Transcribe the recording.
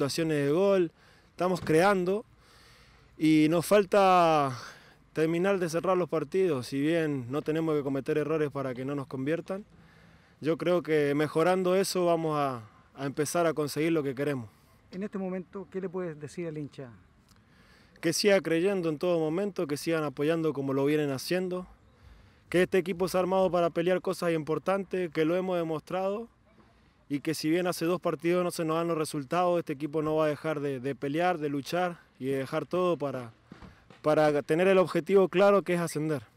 situaciones de gol, estamos creando y nos falta terminar de cerrar los partidos, si bien no tenemos que cometer errores para que no nos conviertan, yo creo que mejorando eso vamos a, empezar a conseguir lo que queremos. En este momento, ¿qué le puedes decir al hincha? Que siga creyendo en todo momento, que sigan apoyando como lo vienen haciendo, que este equipo es armado para pelear cosas importantes, que lo hemos demostrado y que si bien hace dos partidos no se nos dan los resultados, este equipo no va a dejar de, pelear, de luchar y de dejar todo para, para tener el objetivo claro que es ascender.